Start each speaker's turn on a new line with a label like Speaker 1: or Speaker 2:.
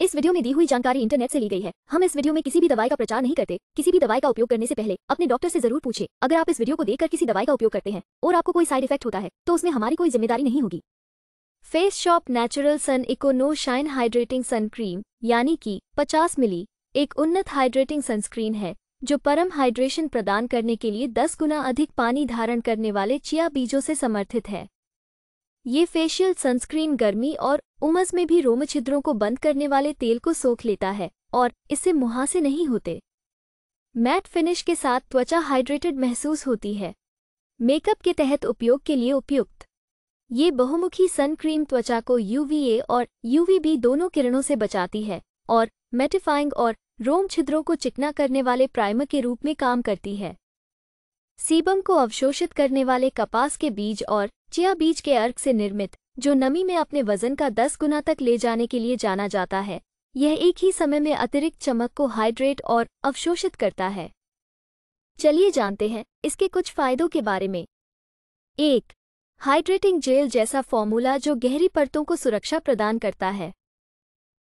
Speaker 1: इस वीडियो में दी हुई जानकारी इंटरनेट से ली गई है हम इस वीडियो में किसी भी दवाई का प्रचार नहीं करते किसी भी दवाई का उपयोग करने से पहले अपने डॉक्टर से जरूर पूछे अगर आप इस वीडियो को देखकर किसी दवाई का उपयोग करते हैं और आपको कोई साइड इफेक्ट होता है तो उसमें हमारी कोई जिम्मेदारी नहीं होगी face shop natural sun eco no shine hydrating sun cream यानी कि पचास मिली एक उन्नत हाइड्रेटिंग सनस्क्रीन है जो परम हाइड्रेशन प्रदान करने के लिए दस गुना अधिक पानी धारण करने वाले चिया बीजों से समर्थित है ये फेशियल सनस्क्रीन गर्मी और उमस में भी रोम छिद्रों को बंद करने वाले तेल को सोख लेता है और इससे मुहासे नहीं होते मैट फिनिश के साथ त्वचा हाइड्रेटेड महसूस होती है मेकअप के तहत उपयोग के लिए उपयुक्त ये बहुमुखी सन क्रीम त्वचा को यूवीए और यूवीबी दोनों किरणों से बचाती है और मेटिफाइंग और रोम छिद्रों को चिकना करने वाले प्राइमर के रूप में काम करती है सीबम को अवशोषित करने वाले कपास के बीज और चिया बीज के अर्क से निर्मित जो नमी में अपने वजन का दस गुना तक ले जाने के लिए जाना जाता है यह एक ही समय में अतिरिक्त चमक को हाइड्रेट और अवशोषित करता है चलिए जानते हैं इसके कुछ फायदों के बारे में एक हाइड्रेटिंग जेल जैसा फॉर्मूला जो गहरी परतों को सुरक्षा प्रदान करता है